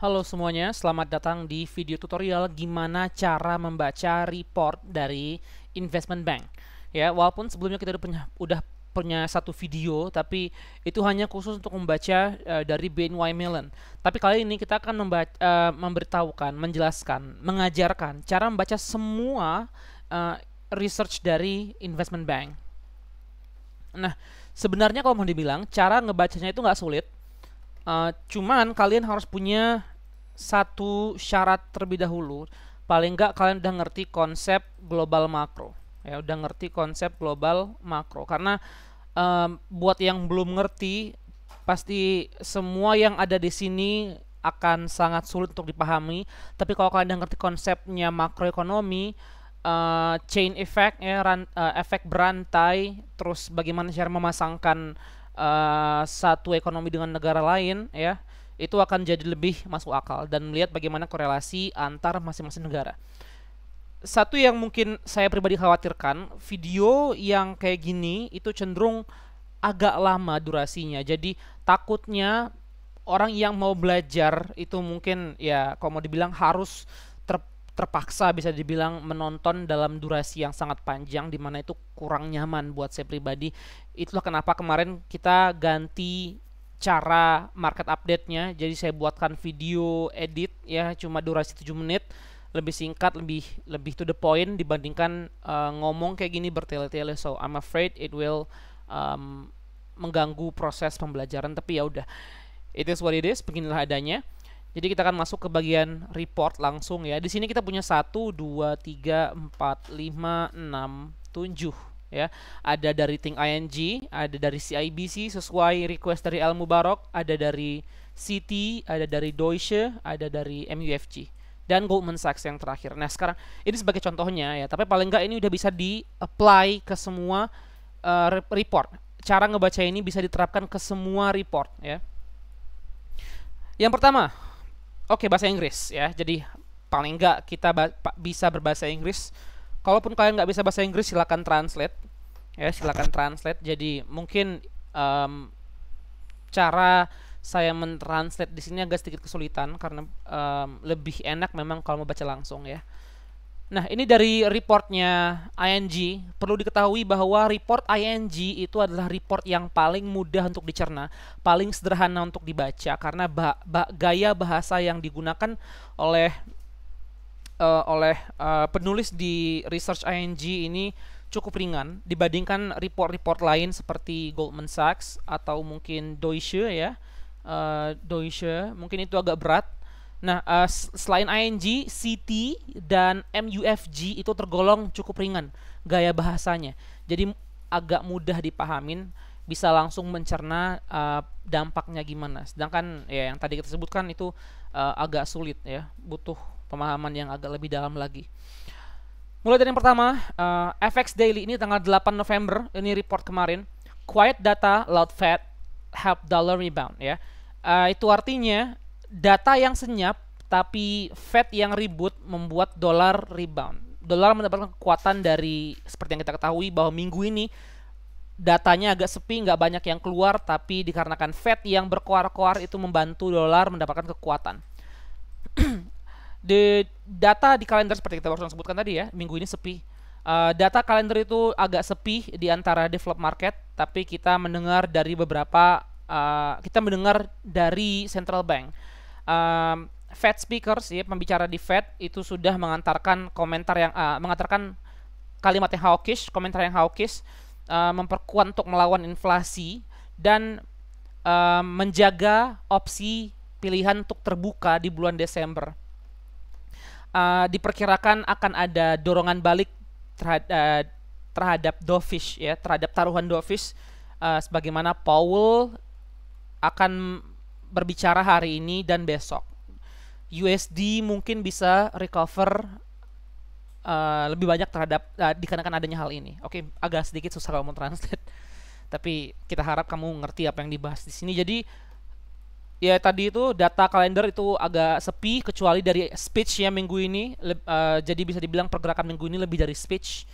Halo semuanya, selamat datang di video tutorial gimana cara membaca report dari investment bank. Ya, walaupun sebelumnya kita udah punya, udah punya satu video, tapi itu hanya khusus untuk membaca uh, dari BNY Mellon. Tapi kali ini kita akan membaca, uh, eh, memberitahukan, menjelaskan, mengajarkan cara membaca semua uh, research dari investment bank. Nah, sebenarnya kalau mau dibilang, cara ngebacanya itu nggak sulit. Uh, cuman kalian harus punya satu syarat terlebih dahulu paling nggak kalian udah ngerti konsep global makro ya udah ngerti konsep global makro karena um, buat yang belum ngerti pasti semua yang ada di sini akan sangat sulit untuk dipahami tapi kalau kalian udah ngerti konsepnya makroekonomi uh, chain effect ya ran, uh, efek berantai terus bagaimana cara memasangkan uh, satu ekonomi dengan negara lain ya itu akan jadi lebih masuk akal dan melihat bagaimana korelasi antar masing-masing negara. Satu yang mungkin saya pribadi khawatirkan, video yang kayak gini itu cenderung agak lama durasinya. Jadi takutnya orang yang mau belajar itu mungkin ya kalau mau dibilang harus ter, terpaksa bisa dibilang menonton dalam durasi yang sangat panjang di mana itu kurang nyaman buat saya pribadi. Itulah kenapa kemarin kita ganti cara market update-nya. Jadi saya buatkan video edit ya cuma durasi 7 menit, lebih singkat, lebih lebih to the point dibandingkan uh, ngomong kayak gini bertele-tele. So I'm afraid it will um, mengganggu proses pembelajaran tapi ya udah. It is what it is, beginilah adanya. Jadi kita akan masuk ke bagian report langsung ya. Di sini kita punya 1 2 3 4 5 6 7 ya. Ada dari Think ING, ada dari CIBC sesuai request dari Al Mubarok, ada dari Citi, ada dari Deutsche, ada dari MUFG dan Goldman Sachs yang terakhir. Nah, sekarang ini sebagai contohnya ya, tapi paling nggak ini udah bisa di-apply ke semua uh, report. Cara ngebaca ini bisa diterapkan ke semua report ya. Yang pertama, oke okay, bahasa Inggris ya. Jadi paling nggak kita bisa berbahasa Inggris kalaupun kalian nggak bisa bahasa Inggris silakan translate ya silakan translate jadi mungkin um, cara saya mentranslate di sini agak sedikit kesulitan karena um, lebih enak memang kalau mau baca langsung ya Nah, ini dari reportnya ING. Perlu diketahui bahwa report ING itu adalah report yang paling mudah untuk dicerna, paling sederhana untuk dibaca karena ba ba gaya bahasa yang digunakan oleh uh, oleh uh, penulis di research ING ini cukup ringan dibandingkan report-report lain seperti Goldman Sachs atau mungkin Deutsche ya uh, Deutsche mungkin itu agak berat. Nah uh, selain ING, CT dan MUFG itu tergolong cukup ringan gaya bahasanya. Jadi agak mudah dipahamin bisa langsung mencerna uh, dampaknya gimana. Sedangkan ya yang tadi kita sebutkan itu uh, agak sulit ya, butuh pemahaman yang agak lebih dalam lagi. Mulai dari yang pertama, uh, eh, FX Daily ini tanggal 8 November, ini report kemarin. Quiet data, loud Fed, help dollar rebound ya. Uh, itu artinya data yang senyap tapi Fed yang ribut membuat dolar rebound. Dolar mendapatkan kekuatan dari seperti yang kita ketahui bahwa minggu ini datanya agak sepi, nggak banyak yang keluar, tapi dikarenakan Fed yang berkoar-koar itu membantu dolar mendapatkan kekuatan. di data di kalender seperti kita baru sebutkan tadi ya, minggu ini sepi. Uh, data kalender itu agak sepi di antara develop market, tapi kita mendengar dari beberapa uh, kita mendengar dari central bank. Um, Fed speakers ya pembicara di Fed itu sudah mengantarkan komentar yang uh, mengantarkan kalimat yang hawkish, komentar yang hawkish uh, memperkuat untuk melawan inflasi dan uh, menjaga opsi pilihan untuk terbuka di bulan Desember uh, diperkirakan akan ada dorongan balik terhad uh, terhadap dovish ya, terhadap taruhan dovish uh, sebagaimana Powell akan berbicara hari ini dan besok. USD mungkin bisa recover uh, lebih banyak terhadap uh, dikarenakan adanya hal ini. Oke, okay, agak sedikit susah kalau mau translate, tapi kita harap kamu ngerti apa yang dibahas di sini. Jadi ya tadi itu data kalender itu agak sepi kecuali dari speech yang minggu ini uh, jadi bisa dibilang pergerakan minggu ini lebih dari speech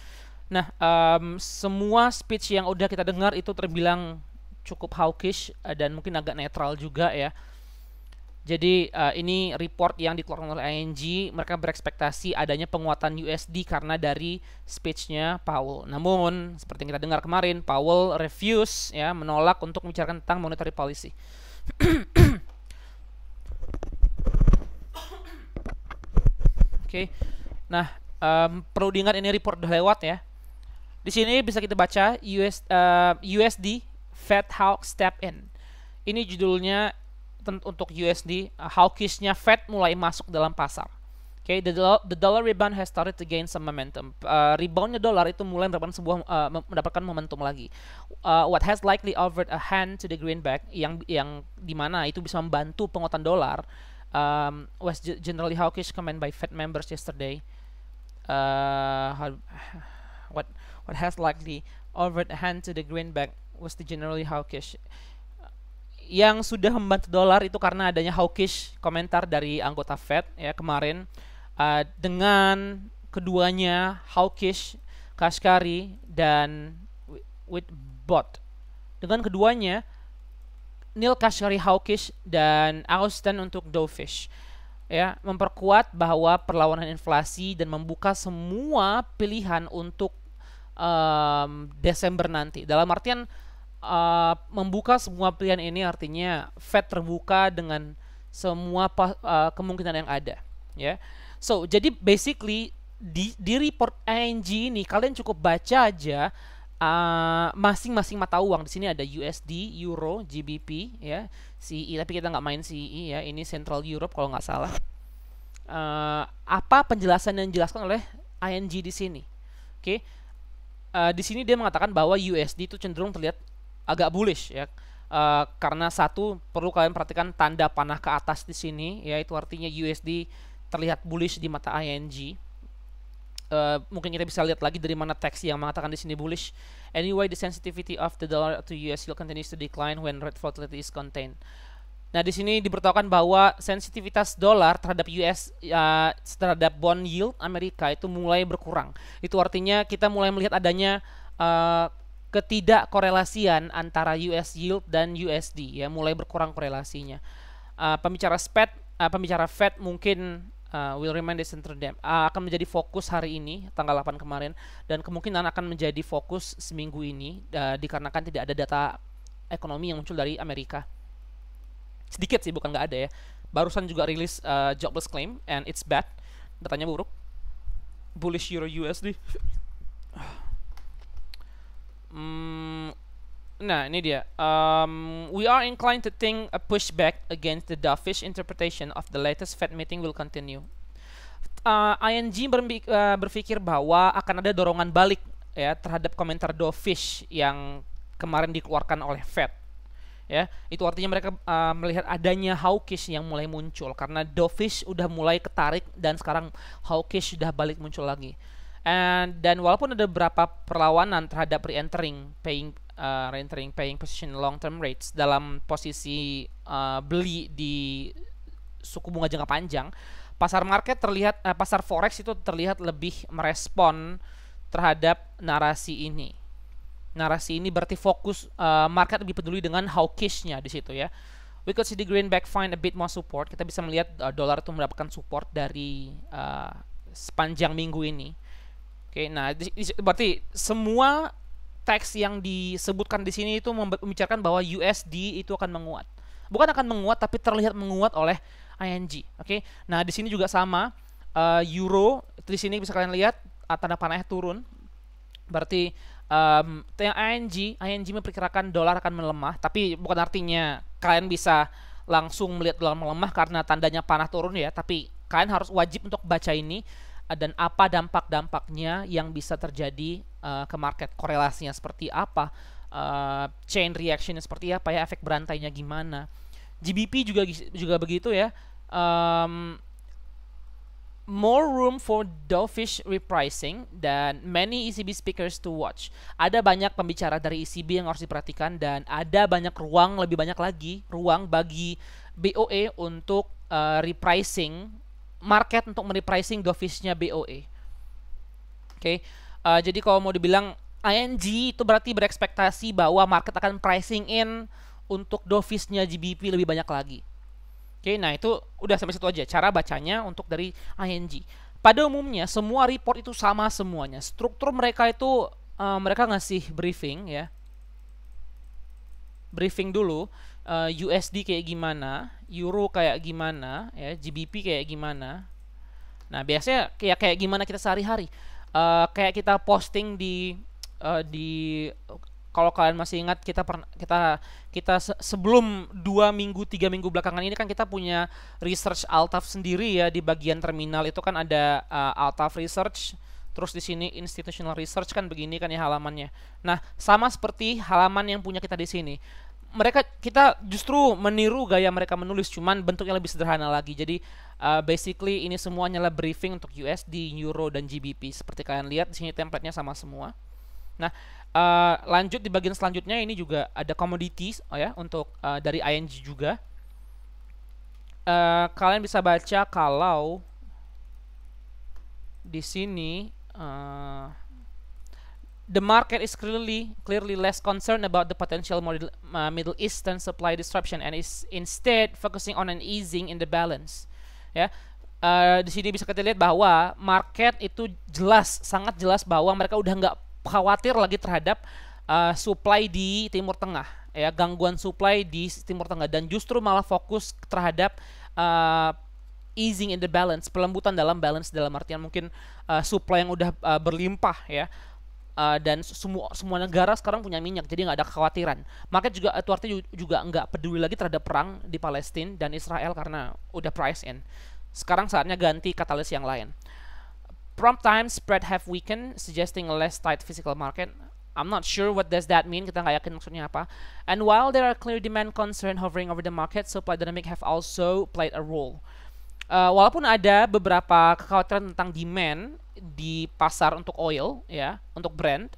nah um, semua speech yang udah kita dengar itu terbilang cukup hawkish uh, dan mungkin agak netral juga ya jadi uh, ini report yang dikeluarkan oleh ING mereka berekspektasi adanya penguatan USD karena dari speechnya Powell namun seperti yang kita dengar kemarin Powell refuse ya menolak untuk membicarakan tentang monetary policy Oke. Okay. Nah, um, perlu diingat ini report udah lewat ya. Di sini bisa kita baca US, uh, eh, USD Fed Hawk Step In. Ini judulnya untuk USD uh, eh, hawkishnya Fed mulai masuk dalam pasar. Okay, the dollar, the dollar rebound has started to gain some momentum. Uh, reboundnya dollar itu mulai mendapatkan sebuah uh, mendapatkan momentum lagi. Uh, what has likely offered a hand to the greenback yang yang mana itu bisa membantu penguatan dolar um, was generally hawkish comment by Fed members yesterday. Uh, what what has likely offered a hand to the greenback was the generally hawkish yang sudah membantu dolar itu karena adanya hawkish komentar dari anggota Fed ya kemarin uh, dengan keduanya Hawkish, Kaskari dan bot. Dengan keduanya Neil Kaskari Hawkish dan Austin untuk Dovish ya memperkuat bahwa perlawanan inflasi dan membuka semua pilihan untuk um, Desember nanti. Dalam artian uh, membuka semua pilihan ini artinya Fed terbuka dengan semua uh, kemungkinan yang ada, ya. So, jadi basically di, di report ING ini kalian cukup baca aja uh, masing-masing uh, mata uang di sini ada USD, Euro, GBP, ya, CE. Tapi kita nggak main CE ya. Ini Central Europe kalau nggak salah. Uh, apa penjelasan yang dijelaskan oleh ING di sini? Oke, okay. uh, di sini dia mengatakan bahwa USD itu cenderung terlihat agak bullish ya. Uh, karena satu perlu kalian perhatikan tanda panah ke atas di sini, yaitu artinya USD terlihat bullish di mata ING. Uh, eh, mungkin kita bisa lihat lagi dari mana teks yang mengatakan di sini bullish. Anyway, the sensitivity of the dollar to US yield continues to decline when rate volatility is contained. Nah, di sini diberitahukan bahwa sensitivitas dolar terhadap US uh, ya, terhadap bond yield Amerika itu mulai berkurang. Itu artinya kita mulai melihat adanya uh, ketidakkorelasian antara US yield dan USD ya, mulai berkurang korelasinya. Uh, pembicara Fed uh, pembicara Fed mungkin uh, will remain the center dam uh, akan menjadi fokus hari ini tanggal 8 kemarin dan kemungkinan akan menjadi fokus seminggu ini uh, dikarenakan tidak ada data ekonomi yang muncul dari Amerika sedikit sih bukan nggak ada ya barusan juga rilis uh, jobless claim and it's bad datanya buruk bullish euro USD hmm, Nah, ini dia. Um, we are inclined to think a pushback against the dovish interpretation of the latest Fed meeting will continue. Uh, ING uh, berpikir bahwa akan ada dorongan balik ya terhadap komentar dovish yang kemarin dikeluarkan oleh Fed. Ya, itu artinya mereka uh, melihat adanya hawkish yang mulai muncul karena dovish udah mulai ketarik dan sekarang hawkish sudah balik muncul lagi. And, dan walaupun ada beberapa perlawanan terhadap re-entering paying uh, rendering paying position long term rates dalam posisi uh, beli di suku bunga jangka panjang, pasar market terlihat uh, pasar forex itu terlihat lebih merespon terhadap narasi ini. Narasi ini berarti fokus uh, market lebih peduli dengan hawkishnya di situ ya. We could see the greenback find a bit more support. Kita bisa melihat uh, dolar itu mendapatkan support dari uh, sepanjang minggu ini. Oke, okay, nah berarti semua teks yang disebutkan di sini itu membicarakan bahwa USD itu akan menguat. Bukan akan menguat tapi terlihat menguat oleh ING, oke. Okay? Nah, di sini juga sama uh, euro di sini bisa kalian lihat uh, tanda panah turun. Berarti um, ING ING memperkirakan dolar akan melemah, tapi bukan artinya kalian bisa langsung melihat dolar melemah karena tandanya panah turun ya, tapi kalian harus wajib untuk baca ini dan apa dampak-dampaknya yang bisa terjadi uh, ke market korelasinya seperti apa uh, chain reactionnya seperti apa ya efek berantainya gimana GBP juga juga begitu ya um, more room for dovish repricing dan many ECB speakers to watch. Ada banyak pembicara dari ECB yang harus diperhatikan dan ada banyak ruang lebih banyak lagi ruang bagi BOE untuk uh, repricing market untuk merepricing dovisnya BOE. Oke. Okay. Uh, eh, jadi kalau mau dibilang ING itu berarti berekspektasi bahwa market akan pricing in untuk dovisnya GBP lebih banyak lagi. Oke, okay, nah itu udah sampai situ aja cara bacanya untuk dari ING. Pada umumnya semua report itu sama semuanya. Struktur mereka itu uh, mereka ngasih briefing ya. Briefing dulu uh, eh, USD kayak gimana, euro kayak gimana, ya GBP kayak gimana. Nah biasanya kayak kayak gimana kita sehari-hari, uh, kayak kita posting di uh, di kalau kalian masih ingat kita pernah kita kita se sebelum dua minggu tiga minggu belakangan ini kan kita punya research Altaf sendiri ya di bagian terminal itu kan ada uh, Altaf research terus di sini institutional research kan begini kan ya halamannya. Nah sama seperti halaman yang punya kita di sini mereka kita justru meniru gaya mereka menulis cuman bentuknya lebih sederhana lagi jadi uh, basically ini semuanya lah briefing untuk USD, Euro dan GBP seperti kalian lihat di sini template sama semua nah uh, lanjut di bagian selanjutnya ini juga ada commodities oh ya untuk uh, dari ING juga uh, kalian bisa baca kalau di sini uh, The market is clearly clearly less concerned about the potential model, uh, Middle Eastern supply disruption and is instead focusing on an easing in the balance. Ya, uh, di sini bisa kita lihat bahwa market itu jelas sangat jelas bahwa mereka udah nggak khawatir lagi terhadap uh, supply di Timur Tengah, ya gangguan supply di Timur Tengah dan justru malah fokus terhadap uh, easing in the balance, pelembutan dalam balance dalam artian mungkin uh, supply yang udah uh, berlimpah ya Eh, dan semua semua negara sekarang punya minyak jadi nggak ada kekhawatiran Market juga artinya juga nggak peduli lagi terhadap perang di Palestina dan Israel karena udah price in sekarang saatnya ganti katalis yang lain prompt time spread have weakened suggesting a less tight physical market I'm not sure what does that mean. Kita nggak yakin maksudnya apa. And while there are clear demand concern hovering over the market, supply dynamic have also played a role uh, walaupun ada beberapa kekhawatiran tentang demand di pasar untuk oil ya untuk brand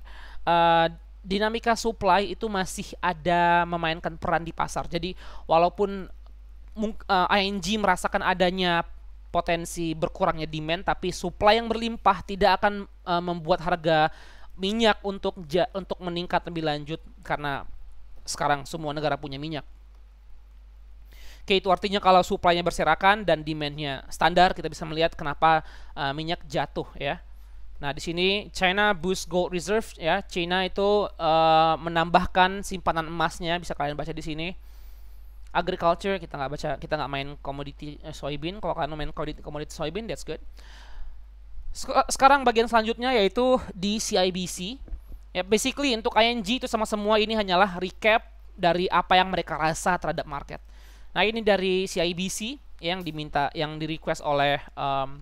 uh, dinamika supply itu masih ada memainkan peran di pasar jadi walaupun uh, eh, ING merasakan adanya potensi berkurangnya demand tapi supply yang berlimpah tidak akan uh, membuat harga minyak untuk ja, untuk meningkat lebih lanjut karena sekarang semua negara punya minyak Oke, itu artinya kalau suplainya berserakan dan demand standar, kita bisa melihat kenapa uh, minyak jatuh ya. Nah, di sini China boost gold reserve ya. China itu uh, menambahkan simpanan emasnya, bisa kalian baca di sini. Agriculture kita nggak baca, kita nggak main commodity eh, soybean. Kalau kalian main commodity soybean, that's good. sekarang bagian selanjutnya yaitu di CIBC. Ya, basically untuk ING itu sama semua ini hanyalah recap dari apa yang mereka rasa terhadap market. Nah ini dari CIBC yang diminta yang di request oleh um,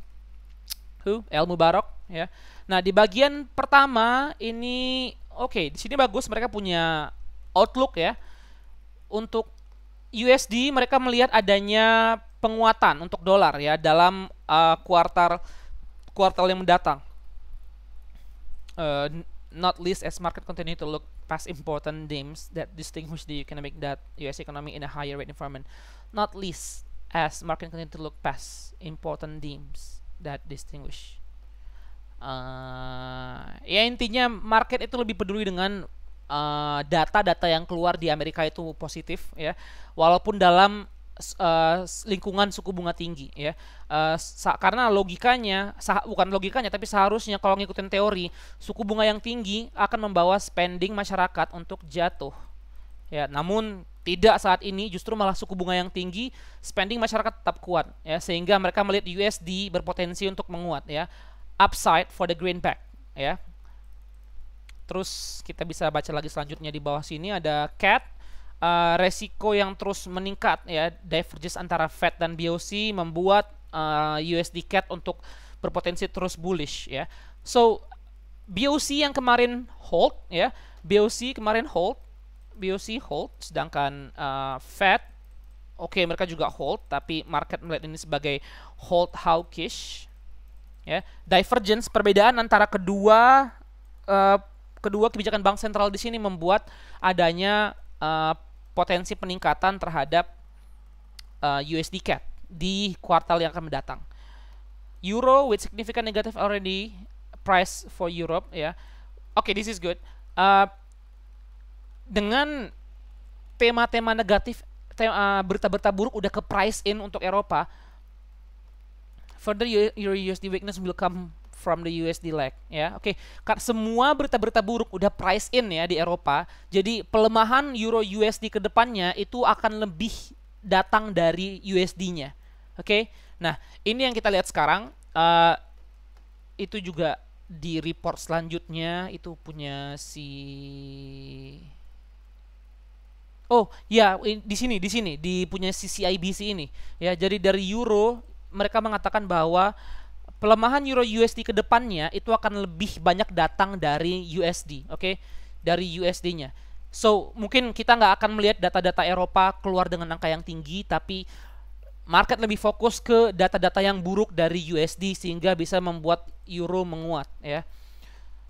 who El Mubarok ya. Nah di bagian pertama ini oke okay, di sini bagus mereka punya outlook ya untuk USD mereka melihat adanya penguatan untuk dolar ya dalam uh, kuartal kuartal yang mendatang. Uh, not least as market continue to look past important themes that distinguish the economic that U.S. economy in a higher rate environment, not least as market continue to look past important themes that distinguish. Uh, ya intinya market itu lebih peduli dengan ah, data-data uh, data -data yang keluar di Amerika itu positif ya, walaupun dalam uh, lingkungan suku bunga tinggi ya uh, karena logikanya bukan logikanya tapi seharusnya kalau ngikutin teori suku bunga yang tinggi akan membawa spending masyarakat untuk jatuh ya namun tidak saat ini justru malah suku bunga yang tinggi spending masyarakat tetap kuat ya sehingga mereka melihat USD berpotensi untuk menguat ya upside for the greenback ya terus kita bisa baca lagi selanjutnya di bawah sini ada cat Eh, resiko yang terus meningkat ya divergence antara Fed dan BOC membuat uh, eh, USD CAD untuk berpotensi terus bullish ya. So BOC yang kemarin hold ya, BOC kemarin hold, BOC hold sedangkan uh, Fed oke okay, mereka juga hold tapi market melihat ini sebagai hold hawkish ya. Divergence perbedaan antara kedua uh, kedua kebijakan bank sentral di sini membuat adanya uh, potensi peningkatan terhadap uh, eh, USD CAD di kuartal yang akan mendatang. Euro with significant negative already price for Europe ya. Yeah. Oke, okay, this is good. Uh, dengan tema-tema negatif, eh, berita-berita buruk udah ke price in untuk Eropa. Further your USD weakness will come from the USD lag ya. Oke, okay. semua berita-berita buruk udah price in ya di Eropa. Jadi pelemahan euro USD ke depannya itu akan lebih datang dari USD-nya. Oke. Okay? Nah, ini yang kita lihat sekarang uh, itu juga di report selanjutnya itu punya si Oh, ya di sini di sini di punya si CIBC ini. Ya, jadi dari euro mereka mengatakan bahwa pelemahan euro USD ke depannya itu akan lebih banyak datang dari USD, oke? Okay? Dari USD-nya. So, mungkin kita nggak akan melihat data-data Eropa keluar dengan angka yang tinggi, tapi market lebih fokus ke data-data yang buruk dari USD sehingga bisa membuat euro menguat, ya.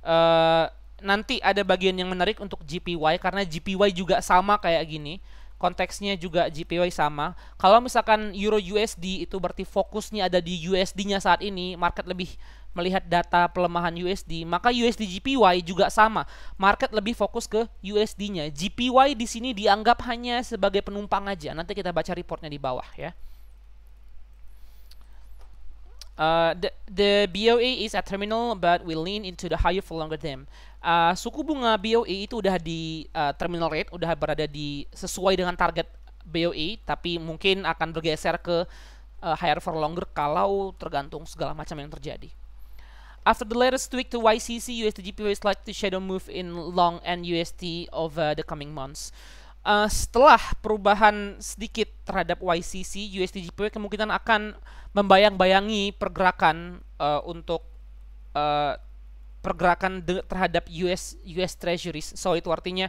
Uh, nanti ada bagian yang menarik untuk GPY karena GPY juga sama kayak gini konteksnya juga GPY sama. Kalau misalkan Euro USD itu berarti fokusnya ada di USD-nya saat ini, market lebih melihat data pelemahan USD, maka USD GPY juga sama. Market lebih fokus ke USD-nya. GPY di sini dianggap hanya sebagai penumpang aja. Nanti kita baca reportnya di bawah ya. Uh, the, the BOA is a terminal but we lean into the higher for longer term. Uh, suku bunga BOA itu udah di uh, terminal rate, udah berada di sesuai dengan target BOA, tapi mungkin akan bergeser ke uh, higher for longer kalau tergantung segala macam yang terjadi. After the latest tweak to YCC, USD is likely to shadow move in long and USD over the coming months uh, setelah perubahan sedikit terhadap YCC, USD kemungkinan akan membayang-bayangi pergerakan uh, untuk uh, pergerakan terhadap US US Treasuries. So itu artinya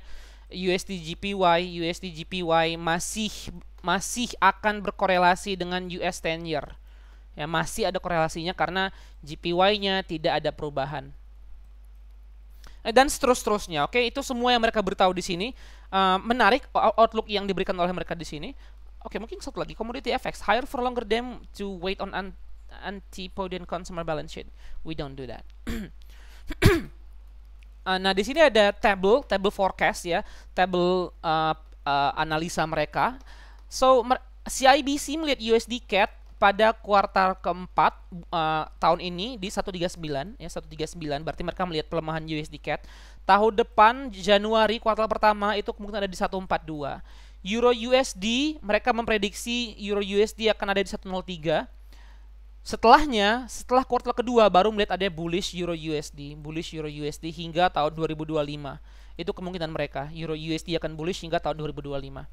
USD GPY, USD masih masih akan berkorelasi dengan US 10 year. Ya, masih ada korelasinya karena GPY-nya tidak ada perubahan. Dan seterus-terusnya, oke, itu semua yang mereka beritahu di sini. Eh, menarik outlook yang diberikan oleh mereka di sini. Oke, okay, mungkin satu lagi commodity FX higher for longer than to wait on an antipodean consumer balance sheet. We don't do that. uh, nah, di sini ada table, table forecast ya, table uh, uh, analisa mereka. So mer CIBC melihat USD CAD pada kuartal keempat uh, tahun ini di 139 ya 139 berarti mereka melihat pelemahan USD CAD. Tahun depan Januari kuartal pertama itu kemungkinan ada di 142. Euro USD mereka memprediksi Euro USD akan ada di 103. Setelahnya, setelah kuartal kedua baru melihat ada bullish Euro USD, bullish Euro USD hingga tahun 2025. Itu kemungkinan mereka Euro USD akan bullish hingga tahun 2025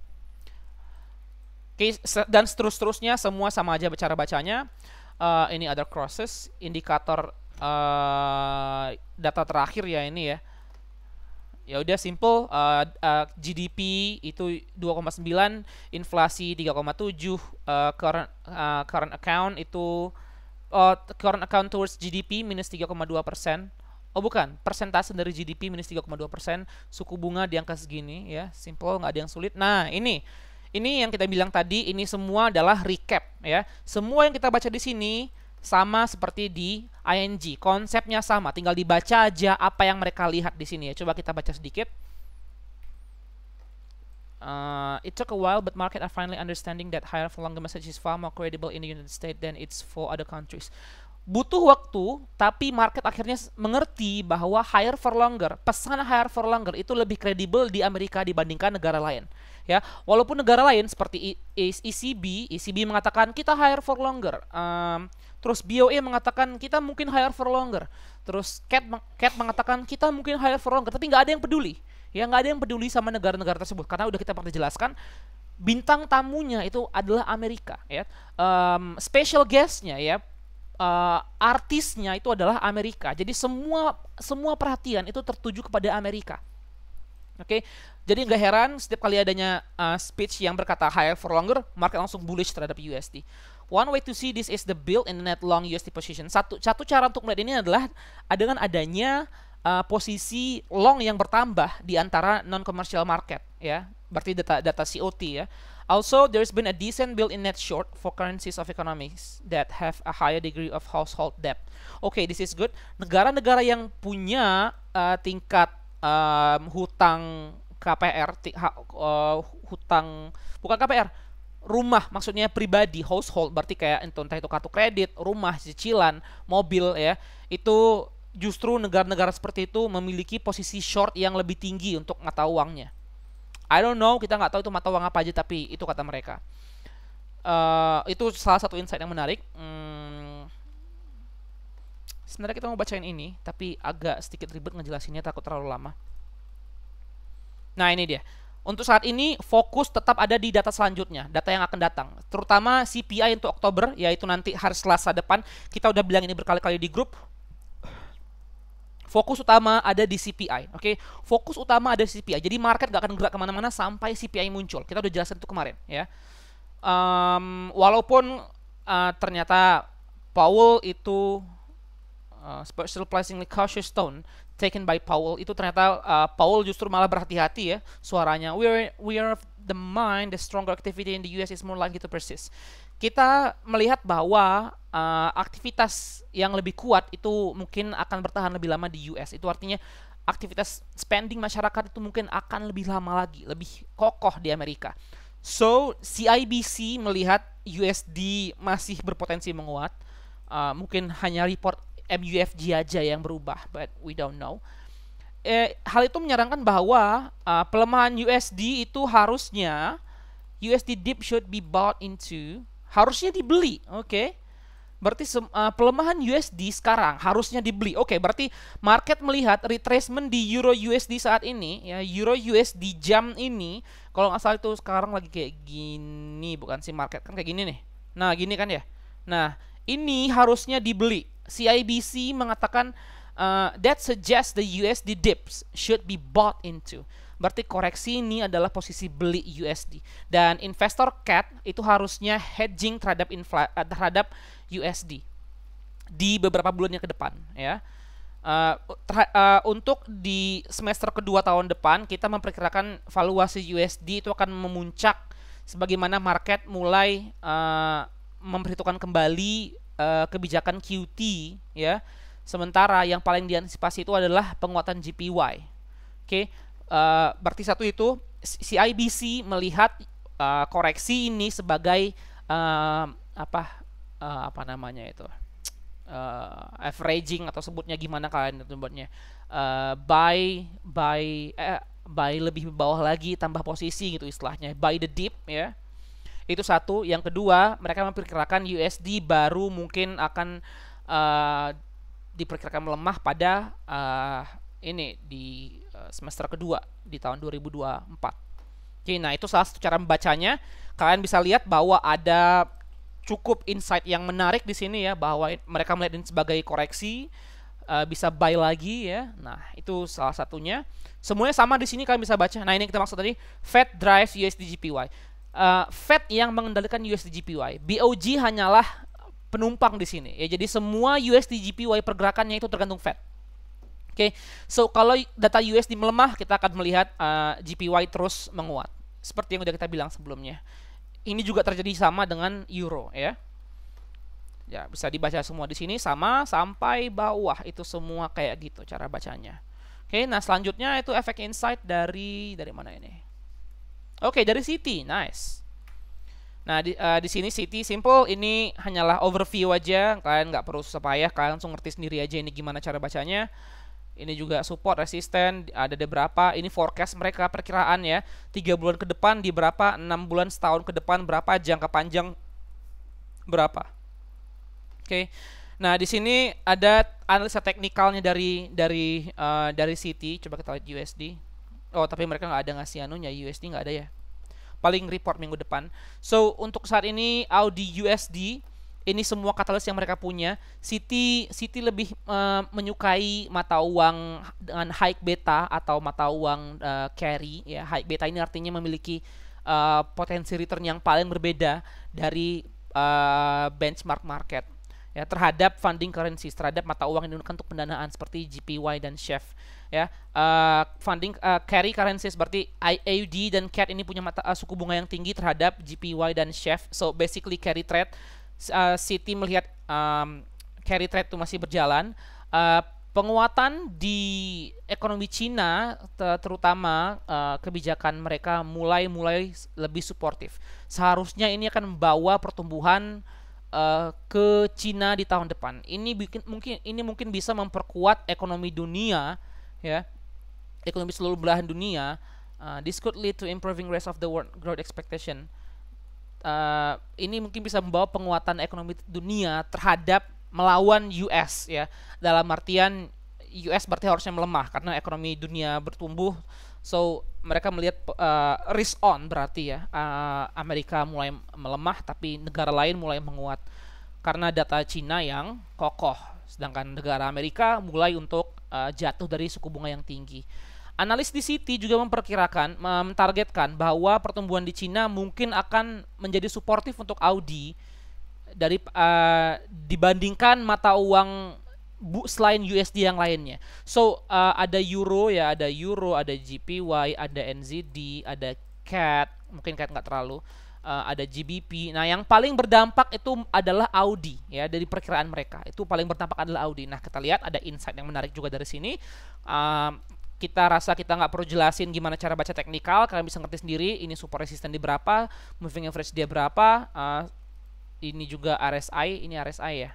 dan seterus-terusnya semua sama aja cara bacanya. Uh, ini ada crosses, indikator uh, data terakhir ya ini ya. Ya udah simple uh, eh, uh, GDP itu 2,9, inflasi 3,7, uh, current uh, current account itu uh, current account towards GDP minus 3,2 persen. Oh bukan, persentase dari GDP minus 3,2 persen, suku bunga di angka segini ya, simple nggak ada yang sulit. Nah ini ini yang kita bilang tadi ini semua adalah recap ya. Semua yang kita baca di sini sama seperti di ING, konsepnya sama, tinggal dibaca aja apa yang mereka lihat di sini ya. Coba kita baca sedikit. Uh, it took a while, but market are finally understanding that higher for longer message is far more credible in the United States than it's for other countries butuh waktu, tapi market akhirnya mengerti bahwa higher for longer, pesan higher for longer itu lebih kredibel di Amerika dibandingkan negara lain ya walaupun negara lain seperti ECB ECB mengatakan kita hire for longer um, terus BOE mengatakan kita mungkin hire for longer terus CAT CAT mengatakan kita mungkin hire for longer tapi nggak ada yang peduli ya nggak ada yang peduli sama negara-negara tersebut karena udah kita pernah jelaskan bintang tamunya itu adalah Amerika ya um, special guestnya ya uh, artisnya itu adalah Amerika jadi semua semua perhatian itu tertuju kepada Amerika Oke, okay? jadi nggak heran setiap kali adanya uh, speech yang berkata higher for longer, market langsung bullish terhadap USD. One way to see this is the build in the net long USD position. Satu satu cara untuk melihat ini adalah dengan adanya uh, posisi long yang bertambah di antara non commercial market, ya, berarti data data COT ya. Also, there's been a decent build in net short for currencies of economies that have a higher degree of household debt. Oke, okay, this is good. Negara-negara yang punya uh, tingkat um, hutang KPR, uh, eh, hutang bukan KPR, rumah maksudnya pribadi household berarti kayak entah itu kartu kredit, rumah, cicilan, mobil ya itu justru negara-negara seperti itu memiliki posisi short yang lebih tinggi untuk mata uangnya. I don't know, kita nggak tahu itu mata uang apa aja tapi itu kata mereka. Uh, itu salah satu insight yang menarik. Hmm, Sebenarnya kita mau bacain ini, tapi agak sedikit ribet ngejelasinnya takut terlalu lama. Nah, ini dia. Untuk saat ini fokus tetap ada di data selanjutnya, data yang akan datang. Terutama CPI untuk Oktober, yaitu nanti hari Selasa depan. Kita udah bilang ini berkali-kali di grup, fokus utama ada di CPI. Oke, okay? fokus utama ada di CPI. Jadi market gak akan gerak kemana-mana sampai CPI muncul. Kita udah jelasin itu kemarin, ya. Um, walaupun uh, ternyata Powell itu uh, surprisingly cautious tone taken by Powell itu ternyata uh, Powell justru malah berhati-hati ya suaranya. We are, we are of the mind the stronger activity in the US is more likely to persist. Kita melihat bahwa uh, aktivitas yang lebih kuat itu mungkin akan bertahan lebih lama di US. Itu artinya aktivitas spending masyarakat itu mungkin akan lebih lama lagi, lebih kokoh di Amerika. So, CIBC melihat USD masih berpotensi menguat. Uh, mungkin hanya report MUFG aja yang berubah, but we don't know. Eh, hal itu menyarankan bahwa uh, pelemahan USD itu harusnya USD dip should be bought into, harusnya dibeli, oke? Okay? Berarti uh, pelemahan USD sekarang harusnya dibeli. Oke, okay, berarti market melihat retracement di Euro USD saat ini, ya Euro USD jam ini, kalau nggak salah itu sekarang lagi kayak gini, bukan sih market kan kayak gini nih. Nah, gini kan ya. Nah, ini harusnya dibeli. CIBC mengatakan uh, that suggests the USD dips should be bought into. Berarti koreksi ini adalah posisi beli USD dan investor cat itu harusnya hedging terhadap infla, uh, terhadap USD di beberapa bulannya ke depan ya. Uh, uh, untuk di semester kedua tahun depan kita memperkirakan valuasi USD itu akan memuncak sebagaimana market mulai uh, memperhitungkan kembali uh, kebijakan QT ya. Sementara yang paling diantisipasi itu adalah penguatan GPY. Oke, okay? uh, eh, berarti satu itu CIBC melihat uh, koreksi ini sebagai uh, apa uh, apa namanya itu uh, averaging atau sebutnya gimana kalian sebutnya uh, buy buy eh, buy lebih bawah lagi tambah posisi gitu istilahnya buy the dip ya itu satu. Yang kedua, mereka memperkirakan USD baru mungkin akan uh, diperkirakan melemah pada uh, ini di eh, semester kedua di tahun 2024. Jadi nah itu salah satu cara membacanya. Kalian bisa lihat bahwa ada cukup insight yang menarik di sini ya bahwa mereka melihat ini sebagai koreksi uh, bisa buy lagi ya. Nah, itu salah satunya. Semuanya sama di sini kalian bisa baca. Nah, ini yang kita maksud tadi Fed drive USD GPY uh, Fed yang mengendalikan USD GPY. BOJ hanyalah penumpang di sini. Ya, jadi semua USD GPY pergerakannya itu tergantung Fed. Oke, okay. so kalau data USD melemah, kita akan melihat uh, eh, GPY terus menguat. Seperti yang udah kita bilang sebelumnya. Ini juga terjadi sama dengan euro, ya. Ya, bisa dibaca semua di sini sama sampai bawah itu semua kayak gitu cara bacanya. Oke, nah selanjutnya itu efek insight dari dari mana ini? Oke, dari city, nice. Nah, di, uh, di sini city simple, ini hanyalah overview aja, kalian nggak perlu susah payah, kalian langsung ngerti sendiri aja ini gimana cara bacanya. Ini juga support, resisten, ada di berapa, ini forecast mereka perkiraan ya, 3 bulan ke depan di berapa, 6 bulan setahun ke depan berapa, jangka panjang berapa. Oke. Okay. Nah, di sini ada analisa teknikalnya dari dari uh, dari City. Coba kita lihat USD. Oh, tapi mereka nggak ada ngasih anunya USD nggak ada ya. Paling report minggu depan. So, untuk saat ini Audi USD ini semua katalis yang mereka punya. City City lebih uh, menyukai mata uang dengan high beta atau mata uang uh, carry ya. High beta ini artinya memiliki uh, potensi return yang paling berbeda dari uh, benchmark market ya terhadap funding currency terhadap mata uang yang digunakan untuk pendanaan seperti GPY dan CHEF ya uh, funding uh, carry currency seperti AUD dan CAD ini punya mata uh, suku bunga yang tinggi terhadap GPY dan CHEF so basically carry trade uh, City melihat um, carry trade itu masih berjalan uh, penguatan di ekonomi Cina terutama uh, kebijakan mereka mulai-mulai lebih suportif seharusnya ini akan membawa pertumbuhan uh, ke Cina di tahun depan. Ini bikin mungkin ini mungkin bisa memperkuat ekonomi dunia ya. Ekonomi seluruh belahan dunia. Uh, this could lead to improving rest of the world growth expectation. Uh, ini mungkin bisa membawa penguatan ekonomi dunia terhadap melawan US ya. Dalam artian US berarti harusnya melemah karena ekonomi dunia bertumbuh So mereka melihat uh, risk on berarti ya uh, Amerika mulai melemah tapi negara lain mulai menguat karena data Cina yang kokoh sedangkan negara Amerika mulai untuk uh, jatuh dari suku bunga yang tinggi. Analis di Citi juga memperkirakan menargetkan bahwa pertumbuhan di Cina mungkin akan menjadi suportif untuk Audi dari uh, dibandingkan mata uang bu, selain USD yang lainnya. So uh, ada euro ya, ada euro, ada GPY, ada NZD, ada CAD, mungkin CAD nggak terlalu. Uh, ada GBP. Nah, yang paling berdampak itu adalah Audi ya dari perkiraan mereka. Itu paling berdampak adalah Audi. Nah, kita lihat ada insight yang menarik juga dari sini. Uh, kita rasa kita nggak perlu jelasin gimana cara baca teknikal, kalian bisa ngerti sendiri. Ini support resisten di berapa, moving average dia berapa. Uh, ini juga RSI, ini RSI ya.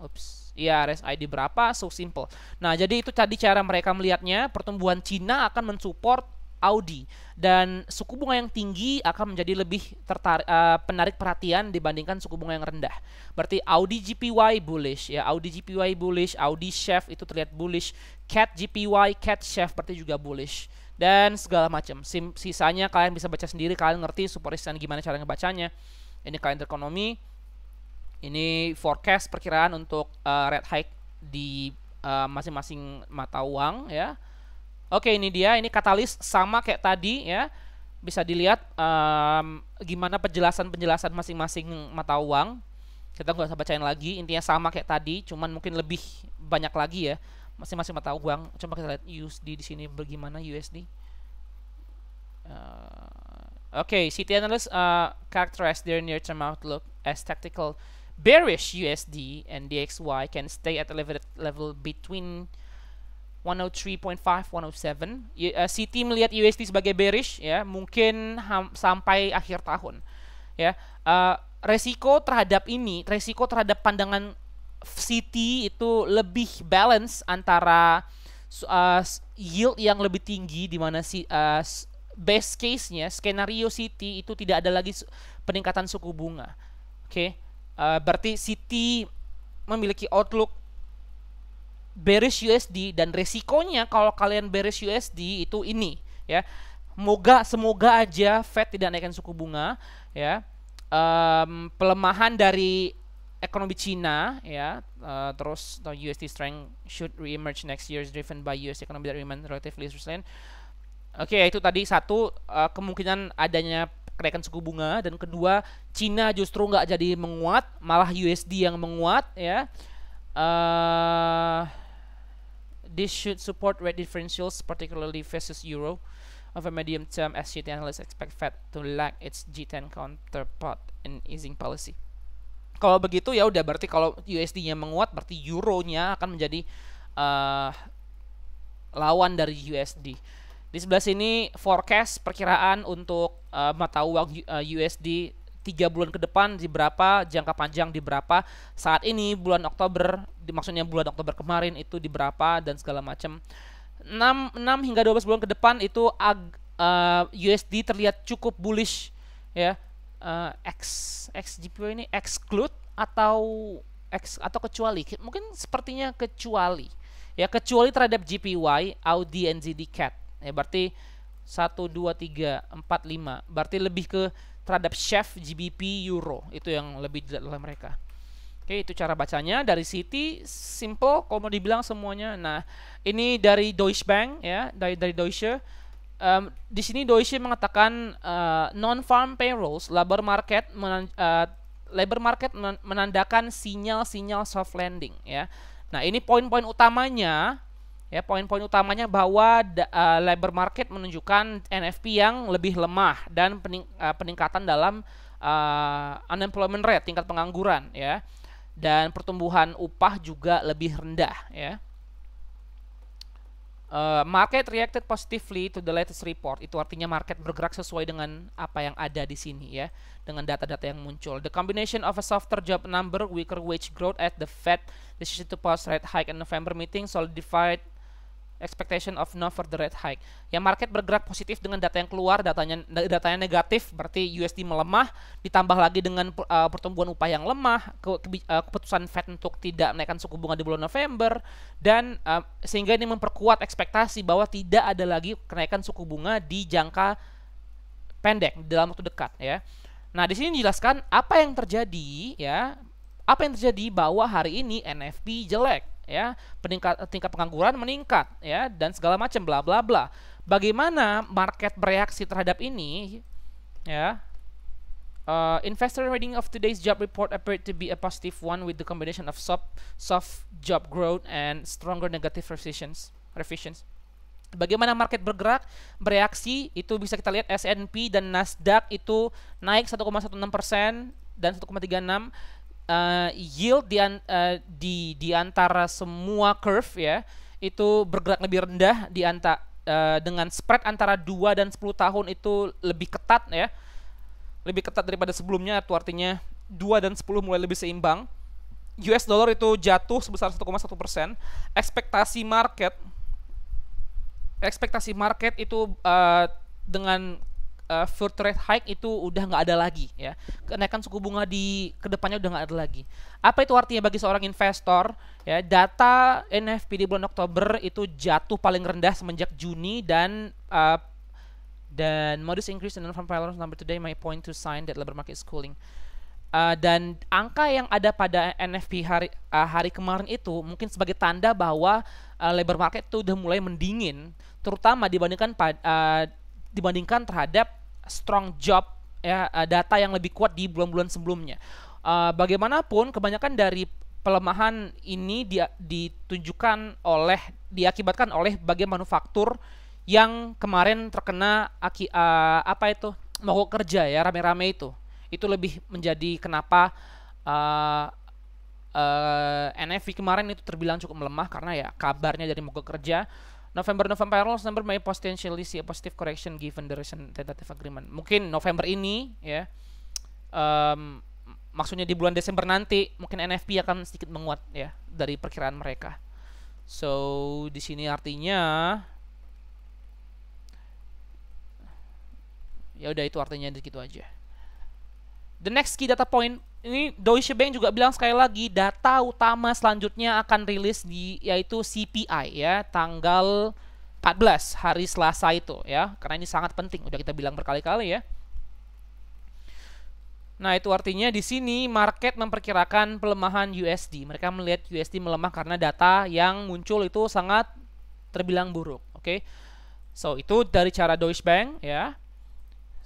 Oops ya rest ID berapa so simple. Nah, jadi itu tadi cara mereka melihatnya pertumbuhan Cina akan mensupport Audi dan suku bunga yang tinggi akan menjadi lebih tertarik uh, penarik perhatian dibandingkan suku bunga yang rendah. Berarti Audi GPY bullish ya, Audi GPY bullish, Audi Chef itu terlihat bullish, Cat GPY, Cat Chef berarti juga bullish dan segala macam. Sisanya kalian bisa baca sendiri, kalian ngerti support resistance gimana cara ngebacanya. Ini kalian ekonomi. Ini forecast perkiraan untuk uh, rate hike di eh, masing-masing uh, mata uang ya. Oke, ini dia. Ini katalis sama kayak tadi ya. Bisa dilihat um, gimana penjelasan-penjelasan masing-masing mata uang. Kita nggak usah bacain lagi. Intinya sama kayak tadi, cuman mungkin lebih banyak lagi ya. Masing-masing mata uang. Coba kita lihat USD di sini bagaimana USD. Uh, eh, Oke, okay, city analyst uh, characterize their near-term outlook as tactical bearish USD and DXY can stay at a level level between 103.5 107. uh, City melihat USD sebagai bearish ya, mungkin sampai akhir tahun. Ya. Uh, resiko terhadap ini, resiko terhadap pandangan City itu lebih balance antara uh, yield yang lebih tinggi di mana si uh, best case-nya skenario City itu tidak ada lagi peningkatan suku bunga. Oke. Okay? Eh, berarti City memiliki outlook bearish USD dan resikonya kalau kalian bearish USD itu ini ya. Moga semoga aja Fed tidak naikkan suku bunga ya. Um, pelemahan dari ekonomi Cina ya uh, terus the USD strength should reemerge next year driven by US economy that remain relatively resilient. Oke, okay, itu tadi satu uh, kemungkinan adanya kenaikan suku bunga dan kedua Cina justru nggak jadi menguat malah USD yang menguat ya uh, this should support rate differentials particularly versus euro of a medium term as shit analysts expect Fed to lack its G10 counterpart in easing policy kalau begitu ya udah berarti kalau USD-nya menguat berarti euronya akan menjadi uh, lawan dari USD di sebelah sini forecast perkiraan untuk uh, mata uang eh, USD tiga bulan ke depan di berapa, jangka panjang di berapa. Saat ini bulan Oktober, maksudnya bulan Oktober kemarin itu di berapa dan segala macam. 6 6 hingga 12 bulan ke depan itu ag, uh, eh, USD terlihat cukup bullish ya. Uh, X X ini exclude atau X atau kecuali mungkin sepertinya kecuali ya kecuali terhadap GPY, Audi, NZD Cat ya berarti 1 2 3 4 5 berarti lebih ke terhadap chef GBP euro itu yang lebih dilihat oleh mereka Oke, itu cara bacanya dari City simple kalau mau dibilang semuanya. Nah, ini dari Deutsche Bank ya, dari dari Deutsche. Um, di sini Deutsche mengatakan uh, eh, non farm payrolls labor market menan, uh, labor market menandakan sinyal-sinyal soft landing ya. Nah, ini poin-poin utamanya ya poin-poin utamanya bahwa da, uh, labor market menunjukkan NFP yang lebih lemah dan pening, uh, peningkatan dalam uh, unemployment rate tingkat pengangguran ya dan pertumbuhan upah juga lebih rendah ya uh, market reacted positively to the latest report itu artinya market bergerak sesuai dengan apa yang ada di sini ya dengan data-data yang muncul the combination of a softer job number weaker wage growth at the Fed decision to pause rate hike in November meeting solidified expectation of no further rate hike. Ya market bergerak positif dengan data yang keluar, datanya datanya negatif berarti USD melemah ditambah lagi dengan uh, pertumbuhan upah yang lemah, ke, ke, uh, keputusan Fed untuk tidak menaikkan suku bunga di bulan November dan uh, sehingga ini memperkuat ekspektasi bahwa tidak ada lagi kenaikan suku bunga di jangka pendek dalam waktu dekat ya. Nah, di sini dijelaskan apa yang terjadi ya. Apa yang terjadi bahwa hari ini NFP jelek ya peningkat tingkat pengangguran meningkat ya dan segala macam bla bla bla bagaimana market bereaksi terhadap ini ya Uh, investor reading of today's job report appeared to be a positive one with the combination of soft, soft job growth and stronger negative revisions. revisions. Bagaimana market bergerak, bereaksi, itu bisa kita lihat S&P dan Nasdaq itu naik 1,16% dan 1,36 uh, yield di, an, uh, di di antara semua curve ya itu bergerak lebih rendah di anta, uh, dengan spread antara 2 dan 10 tahun itu lebih ketat ya. Lebih ketat daripada sebelumnya itu artinya 2 dan 10 mulai lebih seimbang. US dollar itu jatuh sebesar 1,1 persen. Ekspektasi market ekspektasi market itu uh, dengan uh, Fed rate hike itu udah nggak ada lagi ya. Kenaikan suku bunga di kedepannya udah nggak ada lagi. Apa itu artinya bagi seorang investor? Ya, data NFP di bulan Oktober itu jatuh paling rendah semenjak Juni dan uh, dan modus increase in non-farm number today my point to sign that labor market is cooling. Uh, dan angka yang ada pada NFP hari uh, hari kemarin itu mungkin sebagai tanda bahwa uh, labor market itu udah mulai mendingin, terutama dibandingkan pad, dibandingkan terhadap strong job ya eh, data yang lebih kuat di bulan-bulan sebelumnya. Uh, bagaimanapun kebanyakan dari pelemahan ini di, ditunjukkan oleh diakibatkan oleh bagian manufaktur yang kemarin terkena aki, uh, apa itu mogok kerja ya rame-rame itu. Itu lebih menjadi kenapa uh, uh, NFV kemarin itu terbilang cukup melemah karena ya kabarnya dari mogok kerja November November Rolls number may potentially see a positive correction given the recent tentative agreement. Mungkin November ini ya. Um, maksudnya di bulan Desember nanti mungkin NFP akan sedikit menguat ya dari perkiraan mereka. So di sini artinya ya udah itu artinya gitu aja. The next key data point ini Deutsche Bank juga bilang sekali lagi data utama selanjutnya akan rilis di yaitu CPI ya tanggal 14 hari Selasa itu ya karena ini sangat penting udah kita bilang berkali-kali ya. Nah, itu artinya di sini market memperkirakan pelemahan USD. Mereka melihat USD melemah karena data yang muncul itu sangat terbilang buruk, oke. Okay? So, itu dari cara Deutsche Bank ya.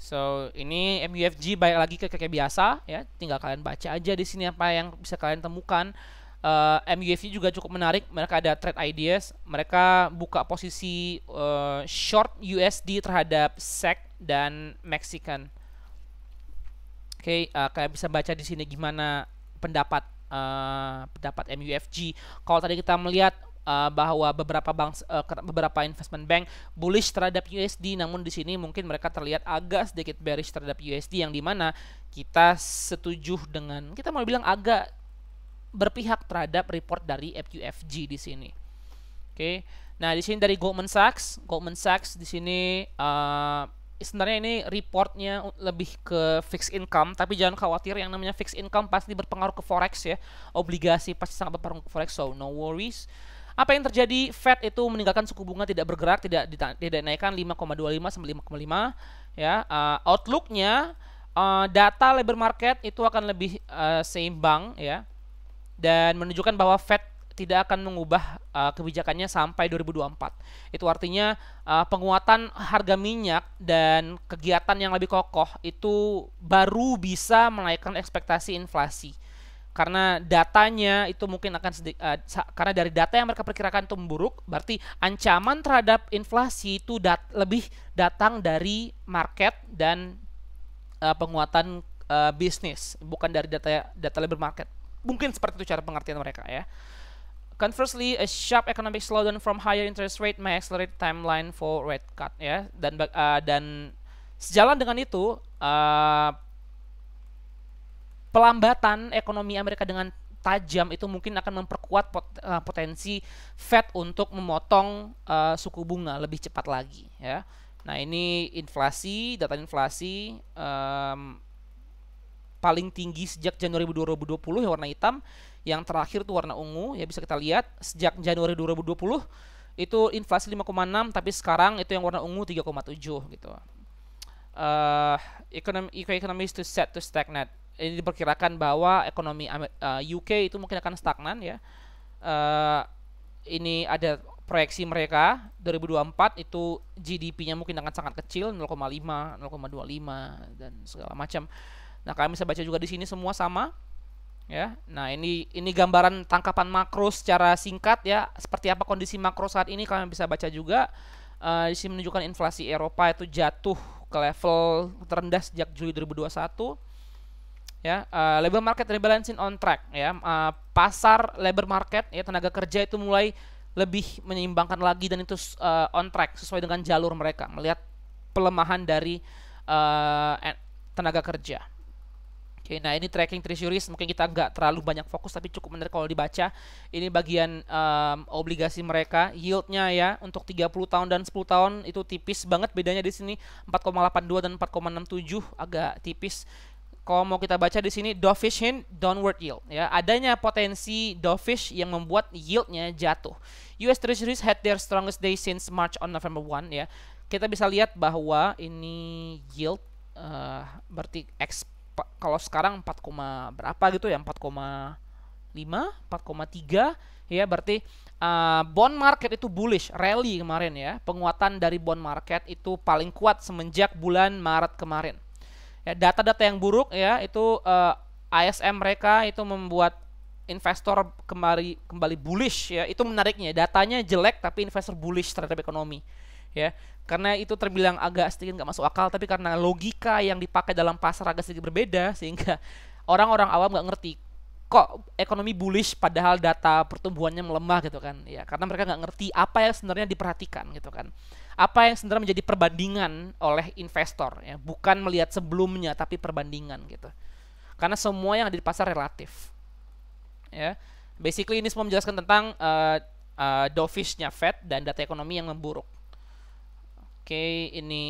So ini MUFG baik lagi ke kayak biasa ya, tinggal kalian baca aja di sini apa yang bisa kalian temukan. Uh, eh, MUFG juga cukup menarik, mereka ada trade ideas, mereka buka posisi uh, short USD terhadap SEC dan Mexican. Oke, okay, uh, eh, kalian bisa baca di sini gimana pendapat uh, pendapat MUFG. Kalau tadi kita melihat uh, bahwa beberapa bank uh, eh, beberapa investment bank bullish terhadap USD namun di sini mungkin mereka terlihat agak sedikit bearish terhadap USD yang dimana kita setuju dengan kita mau bilang agak berpihak terhadap report dari FQFG di sini. Oke. Okay. Nah, di sini dari Goldman Sachs, Goldman Sachs di sini uh, sebenarnya ini reportnya lebih ke fixed income tapi jangan khawatir yang namanya fixed income pasti berpengaruh ke forex ya obligasi pasti sangat berpengaruh ke forex so no worries apa yang terjadi? Fed itu meninggalkan suku bunga tidak bergerak, tidak tidak naikkan 5,25 sampai 5,5 ya. Uh, outlooknya uh, data labor market itu akan lebih uh, seimbang ya dan menunjukkan bahwa Fed tidak akan mengubah uh, kebijakannya sampai 2024. Itu artinya uh, penguatan harga minyak dan kegiatan yang lebih kokoh itu baru bisa menaikkan ekspektasi inflasi karena datanya itu mungkin akan sedi- uh, karena dari data yang mereka perkirakan itu memburuk berarti ancaman terhadap inflasi itu dat- lebih datang dari market dan uh, penguatan uh, bisnis bukan dari data data labor market mungkin seperti itu cara pengertian mereka ya Conversely, kan a sharp economic slowdown from higher interest rate may accelerate timeline for rate cut ya dan uh, dan sejalan dengan itu uh, pelambatan ekonomi Amerika dengan tajam itu mungkin akan memperkuat eh, potensi Fed untuk memotong uh, suku bunga lebih cepat lagi ya. Nah, ini inflasi, data inflasi um, paling tinggi sejak Januari 2020 yang warna hitam, yang terakhir itu warna ungu ya bisa kita lihat sejak Januari 2020 itu inflasi 5,6 tapi sekarang itu yang warna ungu 3,7 gitu. Uh, itu is to set to stagnate ini diperkirakan bahwa ekonomi eh, UK itu mungkin akan stagnan ya. Eh, ini ada proyeksi mereka 2024 itu GDP-nya mungkin akan sangat kecil 0,5, 0,25 dan segala macam. Nah, kami bisa baca juga di sini semua sama ya. Nah, ini ini gambaran tangkapan makro secara singkat ya. Seperti apa kondisi makro saat ini kami bisa baca juga. Uh, di sini menunjukkan inflasi Eropa itu jatuh ke level terendah sejak Juli 2021 ya uh, labor market rebalancing on track ya uh, pasar labor market ya tenaga kerja itu mulai lebih menyeimbangkan lagi dan itu uh, on track sesuai dengan jalur mereka melihat pelemahan dari uh, tenaga kerja Oke, nah ini tracking treasuries mungkin kita nggak terlalu banyak fokus tapi cukup menarik kalau dibaca. Ini bagian um, obligasi mereka, yieldnya ya untuk 30 tahun dan 10 tahun itu tipis banget bedanya di sini 4,82 dan 4,67 agak tipis kalau mau kita baca di sini dovish hint downward yield ya adanya potensi dovish yang membuat yieldnya jatuh US Treasuries had their strongest day since March on November 1 ya kita bisa lihat bahwa ini yield uh, berarti X kalau sekarang 4, berapa gitu ya 4,5 4,3 ya berarti uh, bond market itu bullish rally kemarin ya penguatan dari bond market itu paling kuat semenjak bulan Maret kemarin Ya, data-data ya, yang buruk ya itu uh, eh, ASM mereka itu membuat investor kembali kembali bullish ya itu menariknya datanya jelek tapi investor bullish terhadap ekonomi ya karena itu terbilang agak sedikit nggak masuk akal tapi karena logika yang dipakai dalam pasar agak sedikit berbeda sehingga orang-orang awam nggak ngerti kok ekonomi bullish padahal data pertumbuhannya melemah gitu kan ya karena mereka nggak ngerti apa yang sebenarnya diperhatikan gitu kan apa yang sebenarnya menjadi perbandingan oleh investor ya bukan melihat sebelumnya tapi perbandingan gitu karena semua yang ada di pasar relatif ya basically ini semua menjelaskan tentang uh, uh, dovishnya Fed dan data ekonomi yang memburuk oke okay, ini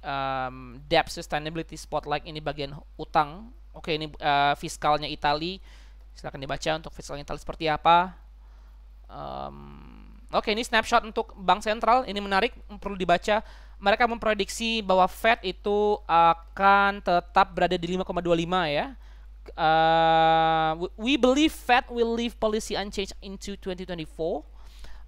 um, debt sustainability spotlight ini bagian utang oke okay, ini uh, fiskalnya Italia silahkan dibaca untuk fiskal intel seperti apa um, oke okay, ini snapshot untuk bank sentral ini menarik perlu dibaca mereka memprediksi bahwa Fed itu akan tetap berada di 5,25 ya uh, we believe Fed will leave policy unchanged into 2024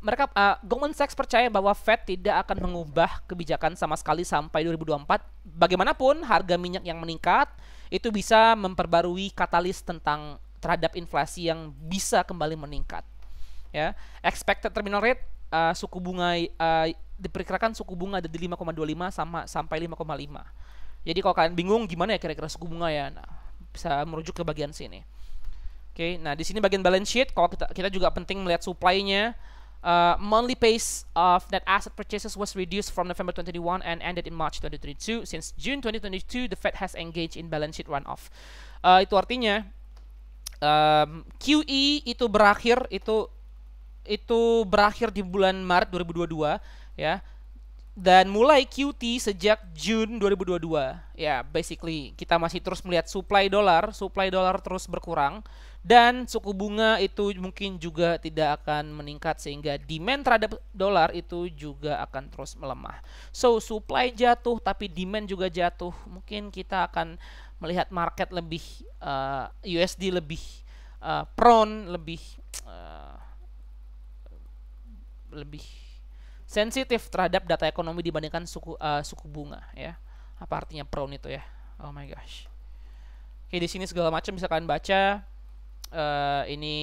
mereka uh, Goldman Sachs percaya bahwa Fed tidak akan mengubah kebijakan sama sekali sampai 2024. Bagaimanapun harga minyak yang meningkat itu bisa memperbarui katalis tentang terhadap inflasi yang bisa kembali meningkat. Ya, expected terminal rate uh, suku bunga uh, diperkirakan suku bunga ada di 5,25 sama sampai 5,5. Jadi kalau kalian bingung gimana ya kira-kira suku bunga ya, nah, bisa merujuk ke bagian sini. Oke, okay, nah di sini bagian balance sheet kalau kita kita juga penting melihat supply-nya. Uh, monthly pace of net asset purchases was reduced from November 2021 and ended in March 2022. Since June 2022, the Fed has engaged in balance sheet runoff. Uh, itu artinya um, QE itu berakhir itu itu berakhir di bulan Maret 2022 ya dan mulai QT sejak Jun 2022 ya basically kita masih terus melihat supply dolar supply dolar terus berkurang dan suku bunga itu mungkin juga tidak akan meningkat sehingga demand terhadap dolar itu juga akan terus melemah so supply jatuh tapi demand juga jatuh mungkin kita akan melihat market lebih uh, eh, USD lebih uh, prone, lebih uh, lebih sensitif terhadap data ekonomi dibandingkan suku uh, suku bunga ya. Apa artinya prone itu ya? Oh my gosh. Oke, di sini segala macam bisa kalian baca. Uh, ini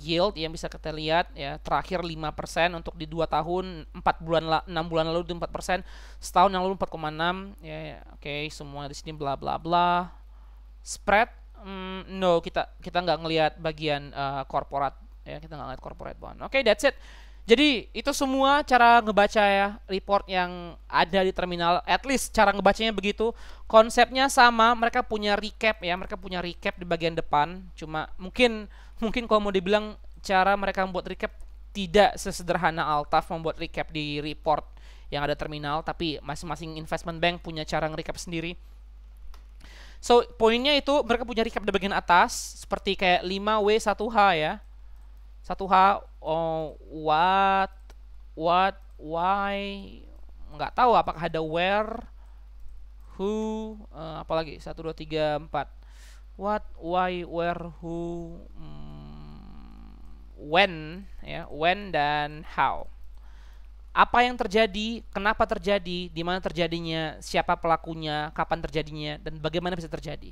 yield yang bisa kita lihat ya terakhir 5% untuk di 2 tahun 4 bulan 6 bulan lalu itu 4% setahun yang lalu 4,6 ya, ya oke okay, semua di sini bla bla bla spread mm, no kita kita nggak ngelihat bagian uh, korporat ya kita nggak ngelihat corporate bond oke okay, that's it jadi itu semua cara ngebaca ya report yang ada di terminal. At least cara ngebacanya begitu. Konsepnya sama, mereka punya recap ya, mereka punya recap di bagian depan. Cuma mungkin mungkin kalau mau dibilang cara mereka membuat recap tidak sesederhana Altaf membuat recap di report yang ada terminal, tapi masing-masing investment bank punya cara nge-recap sendiri. So, poinnya itu mereka punya recap di bagian atas seperti kayak 5W1H ya. 1H oh, what what why nggak tahu apakah ada where who uh, apalagi 1 2 3 4 what why where who hmm when ya, when dan how. Apa yang terjadi, kenapa terjadi, di mana terjadinya, siapa pelakunya, kapan terjadinya dan bagaimana bisa terjadi.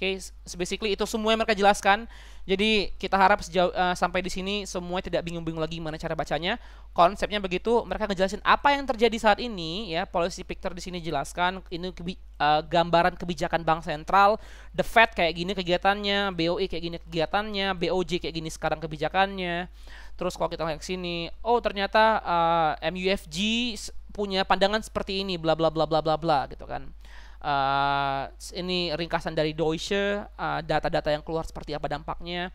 Oke, okay, basically itu semua yang mereka jelaskan. Jadi kita harap sejauh, eh, uh, sampai di sini semua tidak bingung-bingung lagi mana cara bacanya. Konsepnya begitu, mereka ngejelasin apa yang terjadi saat ini ya. Policy picture di sini jelaskan ini kebi uh, gambaran kebijakan bank sentral, the Fed kayak gini kegiatannya, BOE kayak gini kegiatannya, BOJ kayak gini sekarang kebijakannya. Terus kalau kita lihat sini, oh ternyata uh, eh, MUFG punya pandangan seperti ini bla bla bla bla bla bla gitu kan uh, ini ringkasan dari Deutsche eh, data-data uh, yang keluar seperti apa dampaknya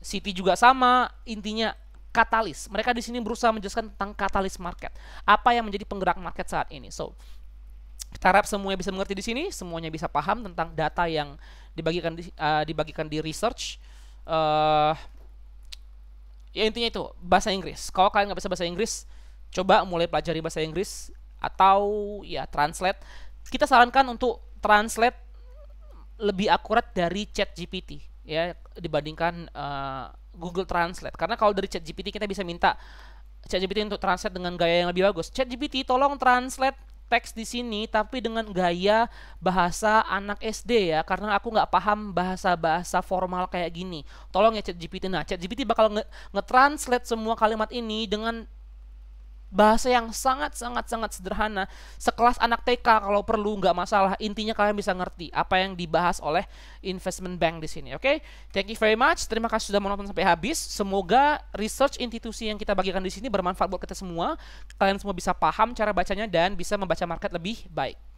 City juga sama intinya katalis mereka di sini berusaha menjelaskan tentang katalis market apa yang menjadi penggerak market saat ini so kita harap semuanya bisa mengerti di sini semuanya bisa paham tentang data yang dibagikan di, uh, dibagikan di research uh, ya intinya itu bahasa Inggris kalau kalian nggak bisa bahasa Inggris coba mulai pelajari bahasa Inggris atau ya translate kita sarankan untuk translate lebih akurat dari Chat GPT ya dibandingkan uh, Google Translate karena kalau dari Chat GPT kita bisa minta Chat GPT untuk translate dengan gaya yang lebih bagus. Chat GPT tolong translate teks di sini tapi dengan gaya bahasa anak SD ya karena aku nggak paham bahasa-bahasa formal kayak gini tolong ya Chat ChatGPT nah Chat ChatGPT bakal nge-translate nge semua kalimat ini dengan bahasa yang sangat sangat sangat sederhana sekelas anak TK kalau perlu nggak masalah intinya kalian bisa ngerti apa yang dibahas oleh investment bank di sini oke okay? thank you very much terima kasih sudah menonton sampai habis semoga research institusi yang kita bagikan di sini bermanfaat buat kita semua kalian semua bisa paham cara bacanya dan bisa membaca market lebih baik